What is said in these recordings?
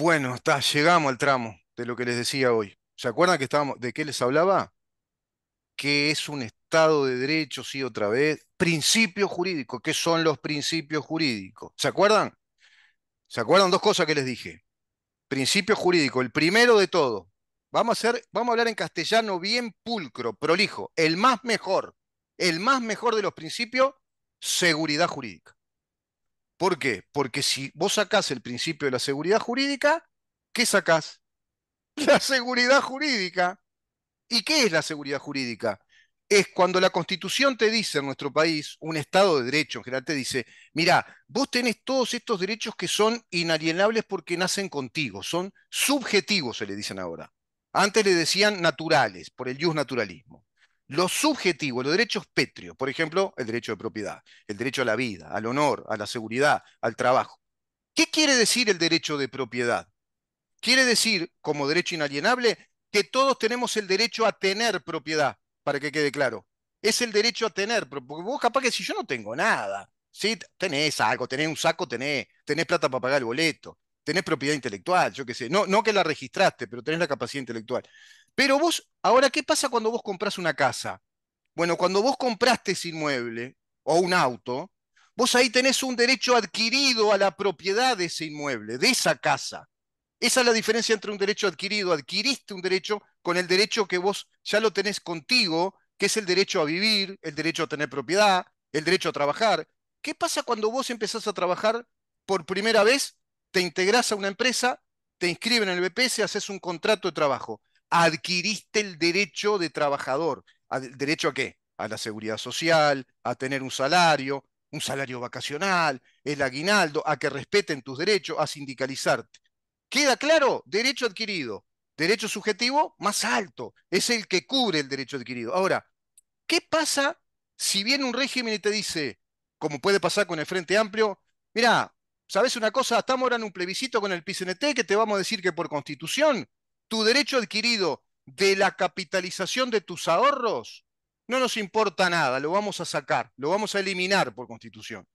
Bueno, está, llegamos al tramo de lo que les decía hoy. ¿Se acuerdan que estábamos, de qué les hablaba? Que es un Estado de Derecho, sí, otra vez. Principios jurídicos. ¿Qué son los principios jurídicos? ¿Se acuerdan? ¿Se acuerdan dos cosas que les dije? Principio jurídico, el primero de todo. Vamos a, hacer, vamos a hablar en castellano bien pulcro, prolijo. El más mejor, el más mejor de los principios, seguridad jurídica. ¿Por qué? Porque si vos sacás el principio de la seguridad jurídica, ¿qué sacás? La seguridad jurídica. ¿Y qué es la seguridad jurídica? Es cuando la Constitución te dice en nuestro país, un Estado de Derecho en general te dice, mira, vos tenés todos estos derechos que son inalienables porque nacen contigo, son subjetivos, se le dicen ahora. Antes le decían naturales, por el jus naturalismo lo subjetivo, los derechos pétreos, por ejemplo, el derecho de propiedad, el derecho a la vida, al honor, a la seguridad, al trabajo. ¿Qué quiere decir el derecho de propiedad? Quiere decir, como derecho inalienable, que todos tenemos el derecho a tener propiedad, para que quede claro. Es el derecho a tener, porque vos capaz que si yo no tengo nada, ¿sí? tenés algo, tenés un saco, tenés, tenés plata para pagar el boleto, tenés propiedad intelectual, yo qué sé, no, no que la registraste, pero tenés la capacidad intelectual. Pero vos, ahora, ¿qué pasa cuando vos compras una casa? Bueno, cuando vos compraste ese inmueble o un auto, vos ahí tenés un derecho adquirido a la propiedad de ese inmueble, de esa casa. Esa es la diferencia entre un derecho adquirido, adquiriste un derecho con el derecho que vos ya lo tenés contigo, que es el derecho a vivir, el derecho a tener propiedad, el derecho a trabajar. ¿Qué pasa cuando vos empezás a trabajar por primera vez? Te integrás a una empresa, te inscriben en el BPS, haces un contrato de trabajo adquiriste el derecho de trabajador. ¿El derecho a qué? A la seguridad social, a tener un salario, un salario vacacional, el aguinaldo, a que respeten tus derechos, a sindicalizarte. ¿Queda claro? Derecho adquirido. Derecho subjetivo más alto. Es el que cubre el derecho adquirido. Ahora, ¿qué pasa si viene un régimen y te dice, como puede pasar con el Frente Amplio, mira, ¿sabes una cosa? Estamos ahora en un plebiscito con el PCNT que te vamos a decir que por constitución tu derecho adquirido de la capitalización de tus ahorros, no nos importa nada, lo vamos a sacar, lo vamos a eliminar por constitución.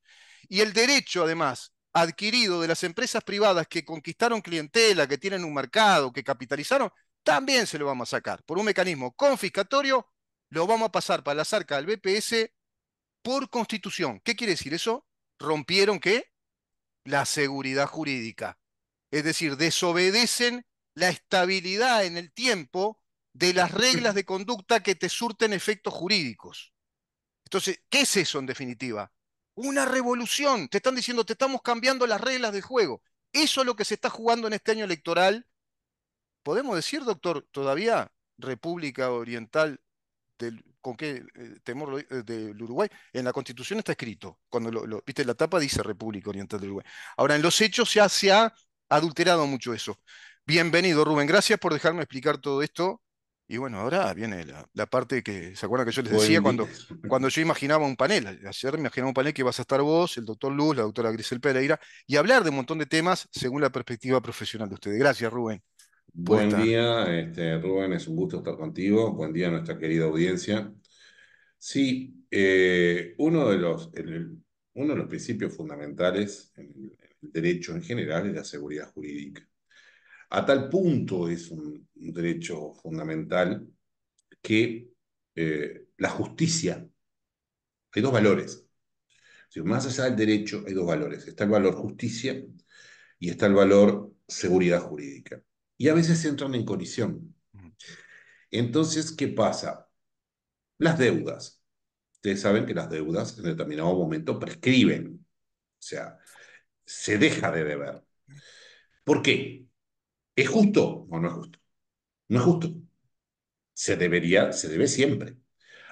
Y el derecho, además, adquirido de las empresas privadas que conquistaron clientela, que tienen un mercado, que capitalizaron, también se lo vamos a sacar por un mecanismo confiscatorio, lo vamos a pasar para la zarca del BPS por constitución. ¿Qué quiere decir eso? Rompieron qué? La seguridad jurídica. Es decir, desobedecen la estabilidad en el tiempo de las reglas de conducta que te surten efectos jurídicos. Entonces, ¿qué es eso en definitiva? Una revolución. Te están diciendo, te estamos cambiando las reglas de juego. Eso es lo que se está jugando en este año electoral. ¿Podemos decir, doctor, todavía República Oriental del, con qué eh, temor eh, Uruguay? En la Constitución está escrito. Cuando lo, viste la tapa dice República Oriental del Uruguay. Ahora, en los hechos ya se ha adulterado mucho eso. Bienvenido, Rubén. Gracias por dejarme explicar todo esto. Y bueno, ahora viene la, parte que, ¿se acuerdan que yo les decía cuando, cuando yo imaginaba un panel? Ayer me imaginaba un panel que vas a estar vos, el doctor Luz, la doctora Grisel Pereira, y hablar de un montón de temas según la perspectiva profesional de ustedes. Gracias, Rubén. Buen día, este, Rubén, es un gusto estar contigo. Buen día a nuestra querida audiencia. Sí, eh, uno, de los, uno de los principios fundamentales en el derecho en general es la seguridad jurídica. A tal punto es un derecho fundamental que eh, la justicia, hay dos valores. más allá del derecho hay dos valores. Está el valor justicia y está el valor seguridad jurídica. Y a veces entran en colisión. Entonces, ¿qué pasa? Las deudas. Ustedes saben que las deudas en determinado momento prescriben. O sea, se deja de deber. ¿Por qué? ¿Es justo o no es justo? No es justo. Se debería, se debe siempre.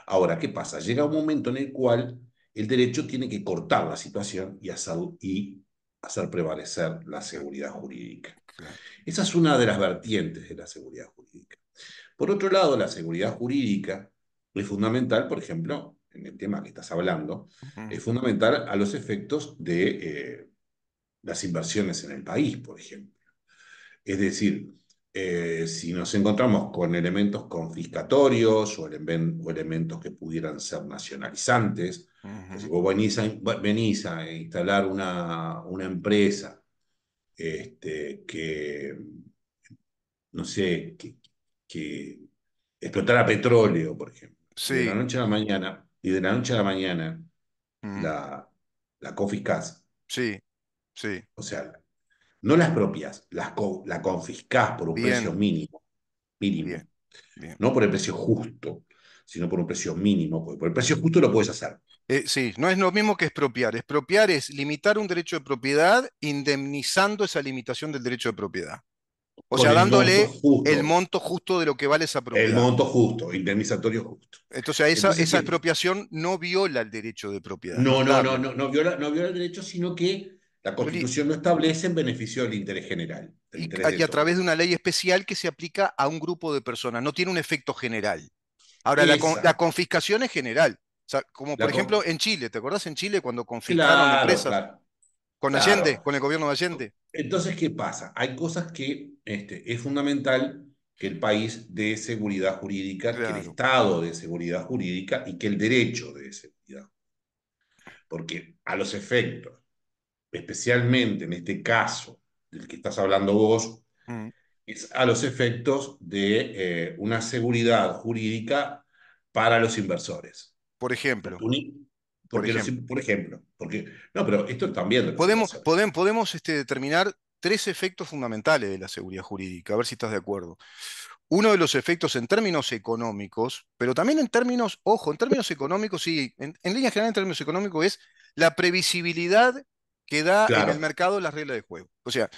Ahora, ¿qué pasa? Llega un momento en el cual el derecho tiene que cortar la situación y hacer, y hacer prevalecer la seguridad jurídica. Esa es una de las vertientes de la seguridad jurídica. Por otro lado, la seguridad jurídica es fundamental, por ejemplo, en el tema que estás hablando, es fundamental a los efectos de eh, las inversiones en el país, por ejemplo. Es decir, eh, si nos encontramos con elementos confiscatorios o, elementos que pudieran ser nacionalizantes, o si vos venís a, instalar una, una empresa este, que, no sé, que, explotara petróleo, por ejemplo, de la noche a la mañana, y de la noche a la mañana la, la confiscás. Sí, sí. O sea, no las propias, las la confiscás por un precio mínimo. mínimo. Bien. No por el precio justo, sino por un precio mínimo. Por el precio justo lo puedes hacer. Eh, sí, no es lo mismo que expropiar. Expropiar es limitar un derecho de propiedad indemnizando esa limitación del derecho de propiedad. O sea, dándole el monto, justo de lo que vale esa propiedad. El monto justo, indemnizatorio justo. Entonces, esa, esa expropiación no viola el derecho de propiedad. No, no, no, no, no, no, no viola el derecho, sino que la Constitución no establece en beneficio del interés general. y, a través de una ley especial que se aplica a un grupo de personas, no tiene un efecto general. Ahora, la, confiscación es general. O sea, como por ejemplo en Chile, ¿te acordás en Chile cuando confiscaron empresas? con Allende, con el gobierno de Allende. Entonces, ¿qué pasa? Hay cosas que este, es fundamental que el país dé seguridad jurídica, que el Estado dé seguridad jurídica y que el derecho dé seguridad. Porque a los efectos especialmente en este caso del que estás hablando vos, mm. es a los efectos de eh, una seguridad jurídica para los inversores. Por ejemplo. por, ejemplo. porque, no, pero esto también. Podemos, este, determinar tres efectos fundamentales de la seguridad jurídica, a ver si estás de acuerdo. Uno de los efectos en términos económicos, pero también en términos, ojo, en términos económicos, sí, en, en línea general en términos económicos es la previsibilidad que da en el mercado las reglas de juego. O sea,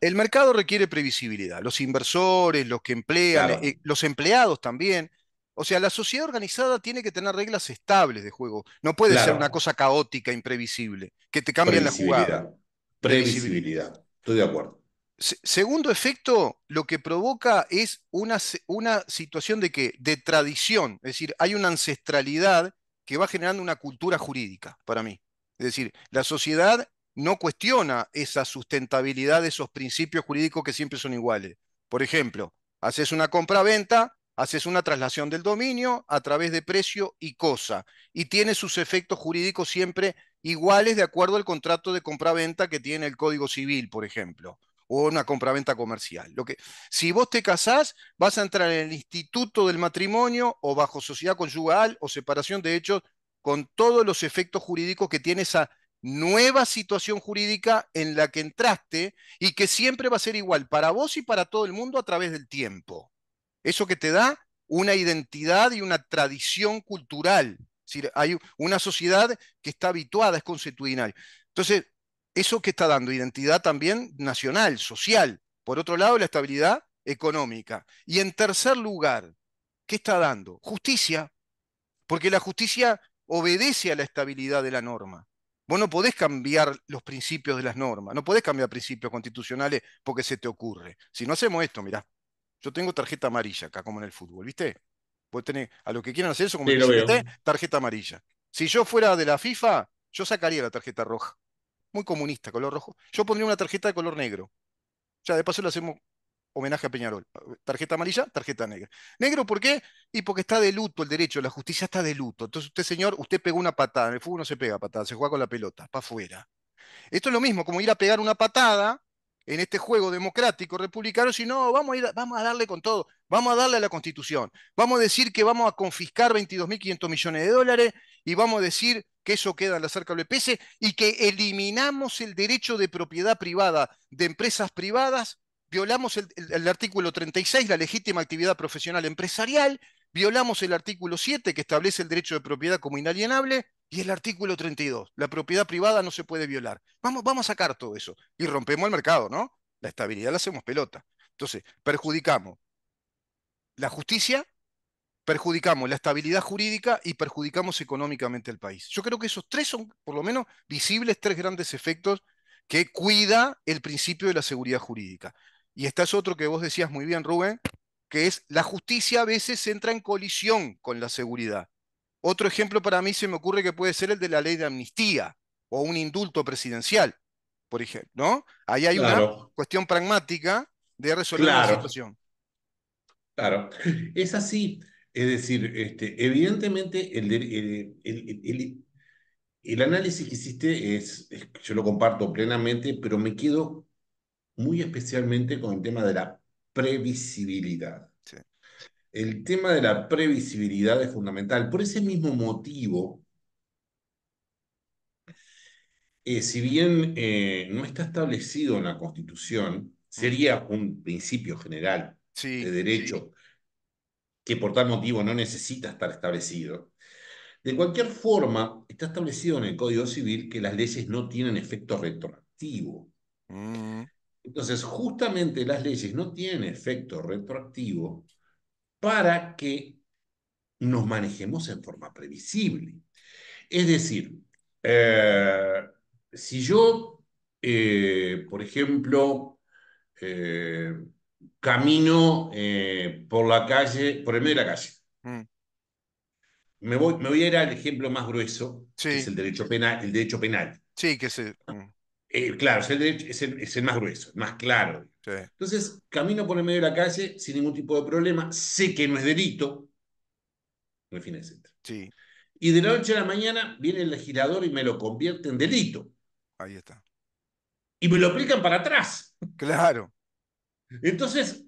el mercado requiere previsibilidad, los inversores, los que emplean, eh, los empleados también. O sea, la sociedad organizada tiene que tener reglas estables de juego. No puede ser una cosa caótica, imprevisible, que te cambien la jugada. Previsibilidad. Estoy de acuerdo. segundo efecto, lo que provoca es una, una situación de que de tradición, es decir, hay una ancestralidad que va generando una cultura jurídica para mí. Es decir, la sociedad no cuestiona esa sustentabilidad de esos principios jurídicos que siempre son iguales. Por ejemplo, haces una compra-venta, haces una traslación del dominio a través de precio y cosa, y tiene sus efectos jurídicos siempre iguales de acuerdo al contrato de compraventa que tiene el Código Civil, por ejemplo, o una compraventa comercial. Lo que, si vos te casás, vas a entrar en el instituto del matrimonio o bajo sociedad conyugal o separación de hechos con todos los efectos jurídicos que tiene esa nueva situación jurídica en la que entraste y que siempre va a ser igual para vos y para todo el mundo a través del tiempo. Eso que te da una identidad y una tradición cultural. Es hay una sociedad que está habituada, es constitucional. Entonces, eso que está dando identidad también nacional, social. Por otro lado, la estabilidad económica. Y en tercer lugar, ¿qué está dando? Justicia. Porque la justicia obedece a la estabilidad de la norma. Vos no podés cambiar los principios de las normas, no podés cambiar principios constitucionales porque se te ocurre. Si no hacemos esto, mirá, yo tengo tarjeta amarilla acá, como en el fútbol, ¿viste? Vos tener a los que quieran hacer eso, como tarjeta amarilla. Si yo fuera de la FIFA, yo sacaría la tarjeta roja. Muy comunista, color rojo. Yo pondría una tarjeta de color negro. Ya, de paso lo hacemos homenaje a Peñarol. Tarjeta amarilla, tarjeta negra. Negro, ¿por qué? Y porque está de luto el derecho, la justicia está de luto. Entonces usted, señor, usted pegó una patada. En el fútbol no se pega patada, se juega con la pelota, para afuera. Esto es lo mismo, como ir a pegar una patada en este juego democrático, republicano, si no, vamos a, ir, vamos a darle con todo, vamos a darle a la Constitución, vamos a decir que vamos a confiscar 22.500 millones de dólares y vamos a decir que eso queda en la cerca del e y que eliminamos el derecho de propiedad privada de empresas privadas violamos el, artículo 36, la legítima actividad profesional empresarial, violamos el artículo 7, que establece el derecho de propiedad como inalienable, y el artículo 32, la propiedad privada no se puede violar. Vamos, vamos a sacar todo eso y rompemos el mercado, ¿no? La estabilidad la hacemos pelota. Entonces, perjudicamos la justicia, perjudicamos la estabilidad jurídica y perjudicamos económicamente al país. Yo creo que esos tres son, por lo menos, visibles tres grandes efectos que cuida el principio de la seguridad jurídica. Y está es otro que vos decías muy bien, Rubén, que es la justicia a veces entra en colisión con la seguridad. Otro ejemplo para mí se me ocurre que puede ser el de la ley de amnistía o un indulto presidencial, por ejemplo, ¿no? Ahí hay una cuestión pragmática de resolver la situación. Claro, es así. Es decir, este, evidentemente el, el, análisis que hiciste yo lo comparto plenamente, pero me quedo muy especialmente con el tema de la previsibilidad. El tema de la previsibilidad es fundamental. Por ese mismo motivo, eh, si bien eh, no está establecido en la Constitución, sería un principio general de derecho que por tal motivo no necesita estar establecido. De cualquier forma, está establecido en el Código Civil que las leyes no tienen efecto retroactivo. Mm. Entonces, justamente las leyes no tienen efecto retroactivo para que nos manejemos en forma previsible. Es decir, eh, si yo, eh, por ejemplo, eh, camino por la calle, por el medio de la calle, mm. me, voy, a ir al ejemplo más grueso, que es el derecho penal. El derecho penal. Sí, que se... Mm. Eh, claro, es el, es más grueso, más claro. Entonces, camino por el medio de la calle sin ningún tipo de problema, sé que no es delito, Sí. Y de la noche a la mañana viene el legislador y me lo convierte en delito. Ahí está. Y me lo aplican para atrás. Claro. Entonces,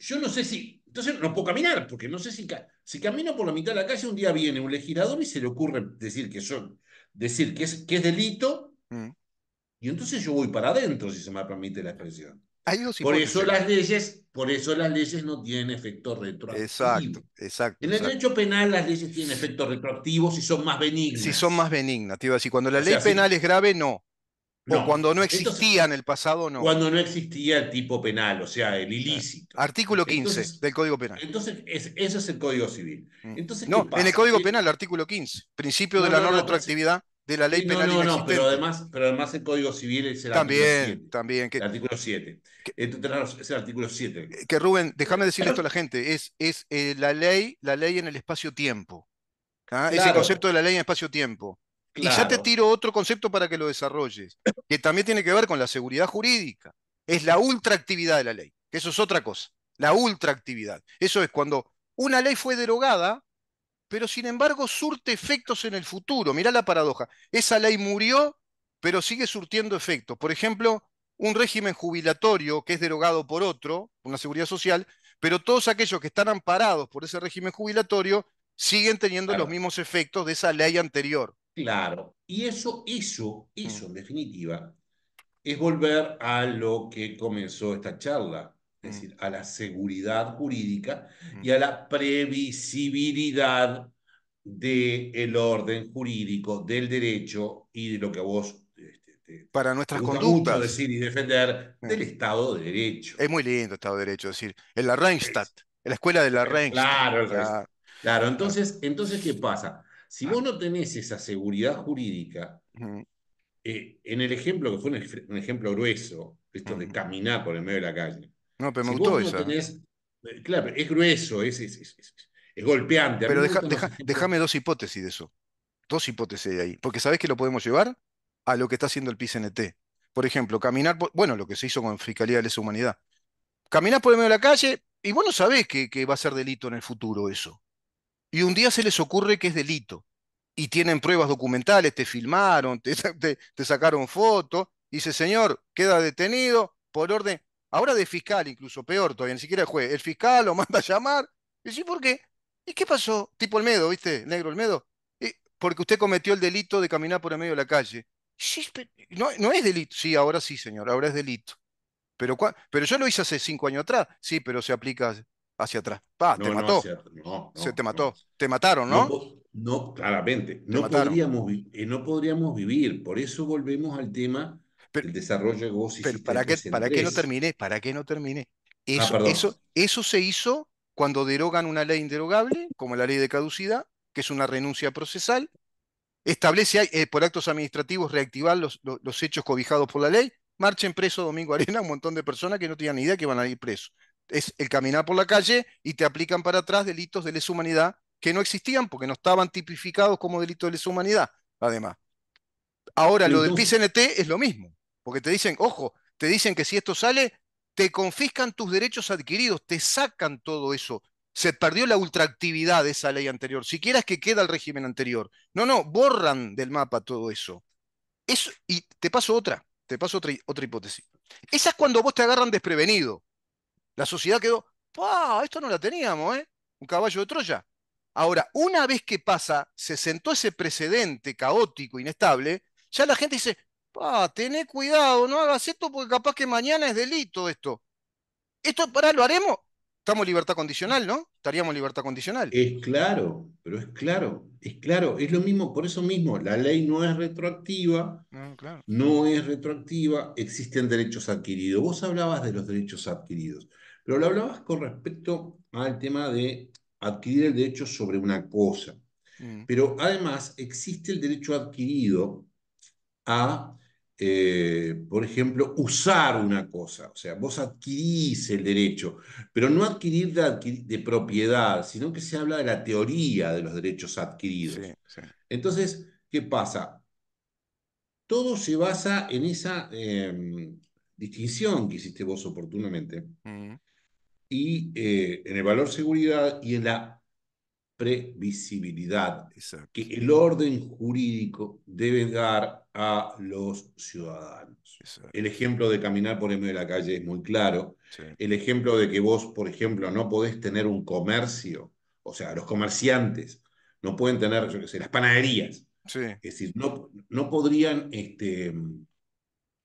yo no sé si. Entonces no puedo caminar, porque no sé si, si camino por la mitad de la calle, un día viene un legislador y se le ocurre decir que son, decir que es, que es delito. Mm. Y entonces yo voy para adentro, si se me permite la expresión. por eso las leyes, por eso las leyes no tienen efecto retroactivo. Exacto, exacto. En el derecho penal las leyes tienen efecto retroactivo si son más benignas. Si son más benignas, te iba a decir, cuando la ley penal es grave, no. O cuando no existía en el pasado, no. Cuando no existía el tipo penal, o sea, el ilícito. Artículo 15 del Código Penal. Entonces, es, eso es el Código Civil. Mm. Entonces, no, en el Código Penal, artículo 15, principio de la no, retroactividad de la ley penal. No, no, pero además, pero además el Código Civil es el también, artículo 7. También, que, el artículo 7. Eh, es el artículo 7. Eh, que Rubén, déjame decir esto a la gente, es, es eh, la ley, la ley en el espacio-tiempo. ¿ah? Es el concepto de la ley en espacio-tiempo. Y ya te tiro otro concepto para que lo desarrolles, que también tiene que ver con la seguridad jurídica. Es la ultraactividad de la ley, eso es otra cosa. La ultraactividad. Eso es cuando una ley fue derogada pero sin embargo surte efectos en el futuro. Mirá la paradoja. Esa ley murió, pero sigue surtiendo efectos. Por ejemplo, un régimen jubilatorio que es derogado por otro, una seguridad social, pero todos aquellos que están amparados por ese régimen jubilatorio siguen teniendo los mismos efectos de esa ley anterior. Claro, y eso, eso, eso mm. en definitiva, es volver a lo que comenzó esta charla es mm. decir, a la seguridad jurídica y mm. a la previsibilidad del orden jurídico, del derecho y de lo que vos este, para nuestras conductas. decir y defender mm. del Estado de Derecho. Es muy lindo el Estado de Derecho, es decir, en la Reinstadt, en la escuela de la Reinstadt. Claro, claro. Entonces, ah. entonces, ¿qué pasa? Si vos no tenés esa seguridad jurídica, eh, en el ejemplo que fue un, un ejemplo grueso, esto de caminar por el medio de la calle, no, pero me gustó esa. Eh, claro, es grueso, es, golpeante. Pero déjame dos hipótesis de eso. Dos hipótesis de ahí. Porque ¿sabés que lo podemos llevar? A lo que está haciendo el PCNT. Por ejemplo, caminar, por, bueno, lo que se hizo con Fiscalía de la Humanidad. Caminar por el medio de la calle y vos no sabés que, va a ser delito en el futuro eso. Y un día se les ocurre que es delito. Y tienen pruebas documentales, te filmaron, te, te, te sacaron fotos. Dice, señor, queda detenido por orden. Ahora de fiscal, incluso peor todavía, ni siquiera el juez. El fiscal lo manda a llamar. Y sí, ¿por qué? ¿Y qué pasó? Tipo Olmedo, ¿viste? Negro Olmedo. Eh, porque usted cometió el delito de caminar por el medio de la calle. Sí, pero no, es delito. Sí, ahora sí, señor, ahora es delito. Pero, pero yo lo hice hace cinco años atrás. Sí, pero se aplica hacia atrás. Pa, no, te mató. se te mató. Te mataron, ¿no? No, claramente. No eh, no podríamos vivir. Por eso volvemos al tema el desarrollo de para qué, ¿para qué no termine ¿Para no termine ah, Eso, eso, eso se hizo cuando derogan una ley inderogable, como la ley de caducidad, que es una renuncia procesal, establece eh, por actos administrativos reactivar los, hechos cobijados por la ley, marchen preso Domingo Arena un montón de personas que no tenían ni idea que iban a ir presos. Es el caminar por la calle y te aplican para atrás delitos de lesa humanidad que no existían porque no estaban tipificados como delitos de lesa humanidad, además. Ahora, lo del PCNT es lo mismo. Porque te dicen, ojo, te dicen que si esto sale, te confiscan tus derechos adquiridos, te sacan todo eso. Se perdió la ultraactividad de esa ley anterior, siquiera es que queda el régimen anterior. No, no, borran del mapa todo eso. y te paso otra, te paso otra, otra hipótesis. Esa es cuando vos te agarran desprevenido. La sociedad quedó, ¡pah! Esto no la teníamos, ¿eh? Un caballo de Troya. Ahora, una vez que pasa, se sentó ese precedente caótico, inestable, ya la gente dice, Ah, cuidado, no hagas esto porque capaz que mañana es delito esto. Esto, para, lo haremos. Estamos en libertad condicional, ¿no? Estaríamos libertad condicional. Es claro, pero es claro, es claro, es lo mismo, por eso mismo, la ley no es retroactiva, ah, no, es retroactiva, existen derechos adquiridos. Vos hablabas de los derechos adquiridos, pero lo hablabas con respecto al tema de adquirir el derecho sobre una cosa. Mm. Pero además existe el derecho adquirido a eh, por ejemplo, usar una cosa. O sea, vos adquirís el derecho, pero no adquirir de, propiedad, sino que se habla de la teoría de los derechos adquiridos. Entonces, ¿qué pasa? Todo se basa en esa em, distinción que hiciste vos oportunamente, y eh, en el valor seguridad y en la previsibilidad que el orden jurídico debe dar a los ciudadanos. El ejemplo de caminar por el medio de la calle es muy claro. El ejemplo de que vos, por ejemplo, no podés tener un comercio, o sea, los comerciantes no pueden tener, yo qué sé, las panaderías. Es decir, no, no podrían este,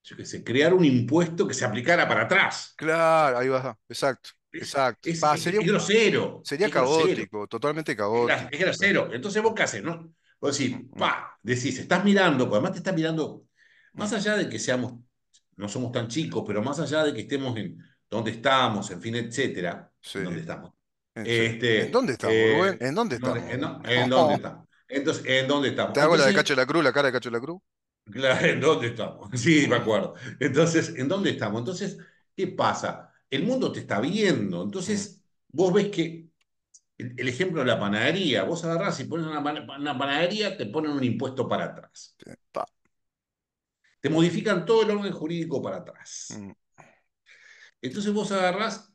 yo sé, crear un impuesto que se aplicara para atrás. Claro, ahí va, exacto. Exacto. Es, sería, grosero. Sería caótico, totalmente caótico. Es grosero. Entonces vos qué haces, ¿no? Vos decís, mm. pa, decís, estás mirando, además te estás mirando, más allá de que seamos, no somos tan chicos, pero más allá de que estemos en donde estamos, en fin, etcétera, dónde estamos. Eh, este, ¿En dónde estamos, eh, ¿En dónde estamos? ¿En, dónde, estamos? Entonces, ¿en dónde estamos? ¿Te hago la de Cacho de la Cruz, la cara de Cacho de la Cruz? Claro, ¿en dónde estamos? Sí, me acuerdo. Entonces, ¿en dónde estamos? Entonces, ¿qué pasa? el mundo te está viendo. Entonces, vos ves que el, ejemplo de la panadería, vos agarrás y pones una, panadería, te ponen un impuesto para atrás. Te modifican todo el orden jurídico para atrás. Mm. Entonces vos agarrás,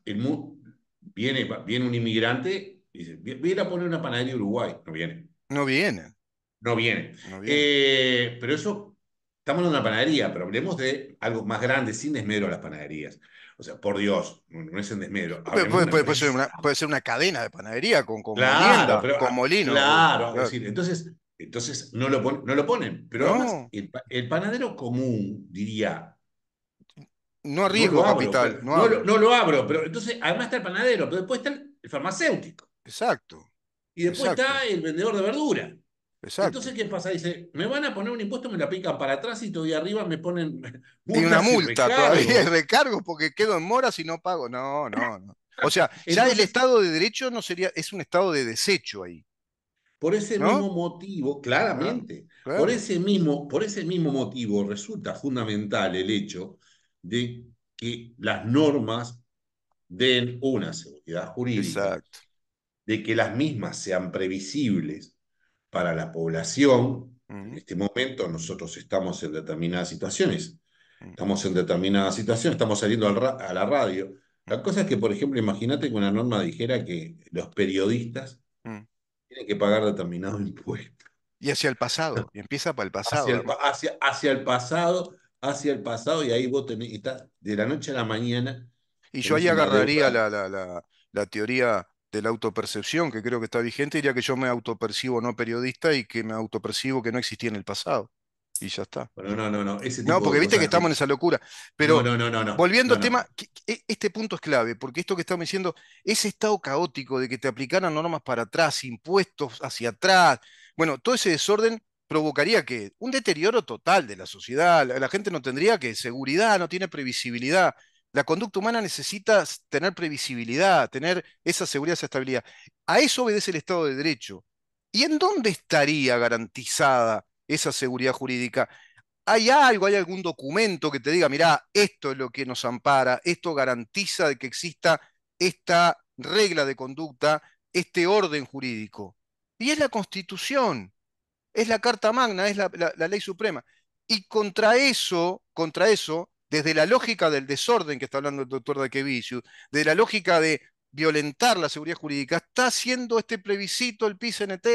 viene, viene un inmigrante, dice, viene a poner una panadería Uruguay, no viene. No viene. No viene. Eh, pero eso Estamos en una panadería, pero hablemos de algo más grande, sin desmero a las panaderías. O sea, por Dios, no es en desmero. Puede, ser una, cadena de panadería con, con, pero, con ah, molino. Claro, entonces, entonces no, lo no lo ponen. Pero además, el, panadero común diría. No arriesgo capital. no, lo, abro, pero entonces, además está el panadero, pero después está el, farmacéutico. Exacto. Y después está el vendedor de verdura. Entonces, ¿qué pasa? Dice, me van a poner un impuesto, me la pican para atrás y todavía arriba me ponen. Y una multa y todavía, recargo, porque quedo en mora si no pago. No, no, no. O sea, el Estado de Derecho no sería, es un Estado de desecho ahí. Por ese mismo motivo, claramente, ah, por, ese mismo, por ese mismo motivo resulta fundamental el hecho de que las normas den una seguridad jurídica, Exacto. de que las mismas sean previsibles, para la población. En este momento nosotros estamos en determinadas situaciones. Estamos en determinadas situaciones, estamos saliendo a la radio. La cosa es que, por ejemplo, imagínate que una norma dijera que los periodistas tienen que pagar determinado impuesto. Y hacia el pasado, y empieza para el pasado. Hacia el, hacia, el pasado, hacia el pasado, y ahí vos tenés, de la noche a la mañana. Y yo ahí agarraría la, la, la, la, teoría de la autopercepción que creo que está vigente, diría que yo me autopercibo no periodista y que me autopercibo que no existía en el pasado. Y ya está. no, no, no. no, porque viste que estamos en esa locura. Pero volviendo al tema, este punto es clave, porque esto que estamos diciendo, ese estado caótico de que te aplicaran normas para atrás, impuestos hacia atrás, bueno, todo ese desorden provocaría que un deterioro total de la sociedad, la, la gente no tendría que seguridad, no tiene previsibilidad. La conducta humana necesita tener previsibilidad, tener esa seguridad, esa estabilidad. A eso obedece el Estado de Derecho. ¿Y en dónde estaría garantizada esa seguridad jurídica? ¿Hay algo, hay algún documento que te diga, mirá, esto es lo que nos ampara, esto garantiza de que exista esta regla de conducta, este orden jurídico? Y es la Constitución, es la Carta Magna, es la Ley Suprema. Y contra eso, contra eso, desde la lógica del desorden que está hablando el doctor Daquevicius, de la lógica de violentar la seguridad jurídica, está haciendo este plebiscito el PICNT,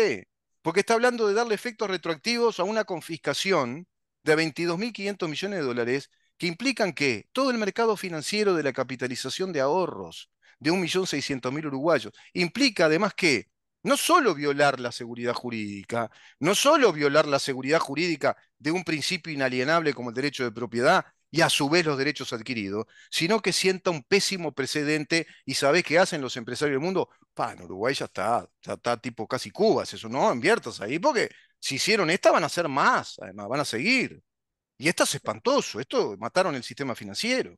porque está hablando de darle efectos retroactivos a una confiscación de 22.500 millones de dólares que implican que todo el mercado financiero de la capitalización de ahorros de 1.600.000 uruguayos implica además que no solo violar la seguridad jurídica, no solo violar la seguridad jurídica de un principio inalienable como el derecho de propiedad, y a su vez los derechos adquiridos, sino que sienta un pésimo precedente y sabe qué hacen los empresarios del mundo. en Uruguay ya está, ya está tipo casi Cubas, eso no, inviertas ahí porque si hicieron esta van a hacer más, además van a seguir. Y esto es espantoso, esto mataron el sistema financiero.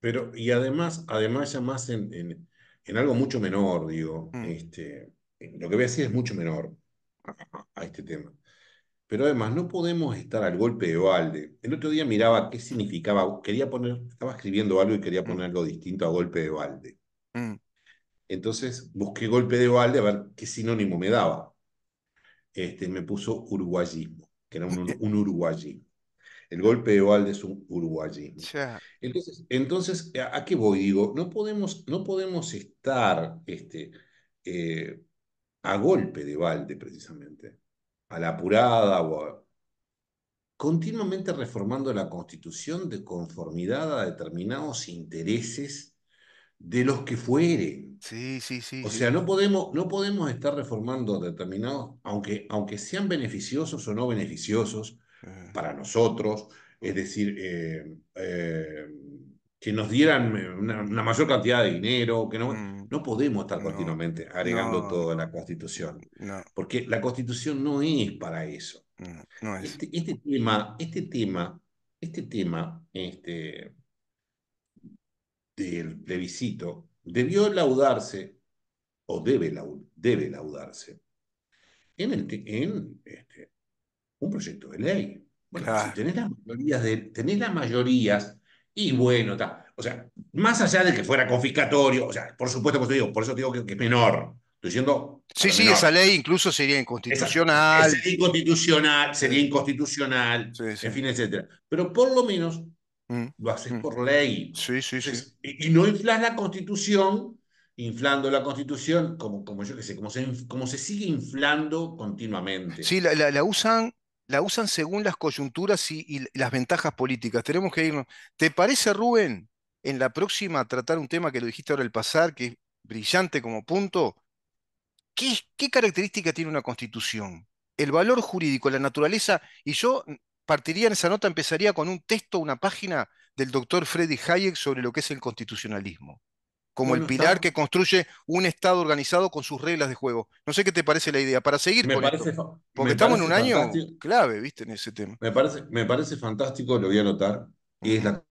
Pero, y además, además ya más en, algo mucho menor, digo, mm. este, lo que voy a decir es mucho menor a este tema. Pero además no podemos estar al golpe de balde. El otro día miraba qué significaba, quería poner, estaba escribiendo algo y quería mm. poner algo distinto a golpe de balde. Mm. Entonces busqué golpe de balde a ver qué sinónimo me daba. Este, me puso uruguayismo, que era un, uruguayín. El golpe de balde es un uruguayín. Entonces, ¿a, qué voy? Digo, no podemos, no podemos estar este, eh, a golpe de balde precisamente a la apurada o continuamente reformando la constitución de conformidad a determinados intereses de los que fueren. Sí, sí, sí. O sea, no podemos, no podemos estar reformando determinados, aunque, aunque sean beneficiosos o no beneficiosos eh. para nosotros, es decir, eh, eh, que nos dieran eh, una, mayor cantidad de dinero, que no, mm. podemos estar continuamente agregando todo a la Constitución, porque la Constitución no es para eso. Este, este, tema, este tema, este tema este, del plebiscito debió laudarse, o debe, debe laudarse, en, este, un proyecto de ley. Bueno, si las mayorías, de, tenés las mayorías y bueno, o sea, más allá de que fuera confiscatorio, o sea, por supuesto, pues digo, por eso digo que, es menor. Estoy diciendo, sí, sí, esa ley incluso sería inconstitucional. sería inconstitucional, sería inconstitucional, en fin, etc. Pero por lo menos mm, lo haces mm. por ley. Sí, sí, sí. Y, no inflas la constitución, inflando la constitución, como, como yo qué sé, como se, se sigue inflando continuamente. Sí, la, la usan la usan según las coyunturas y, las ventajas políticas. Tenemos que irnos. ¿Te parece, Rubén, en la próxima tratar un tema que lo dijiste ahora al pasar, que es brillante como punto? ¿Qué, qué característica tiene una constitución? El valor jurídico, la naturaleza, y yo partiría en esa nota, empezaría con un texto, una página del doctor Freddy Hayek sobre lo que es el constitucionalismo como el pilar que construye un Estado organizado con sus reglas de juego. No sé qué te parece la idea, para seguir Porque estamos en un año clave, viste, en ese tema. Me parece, me parece fantástico, lo voy a anotar, y es la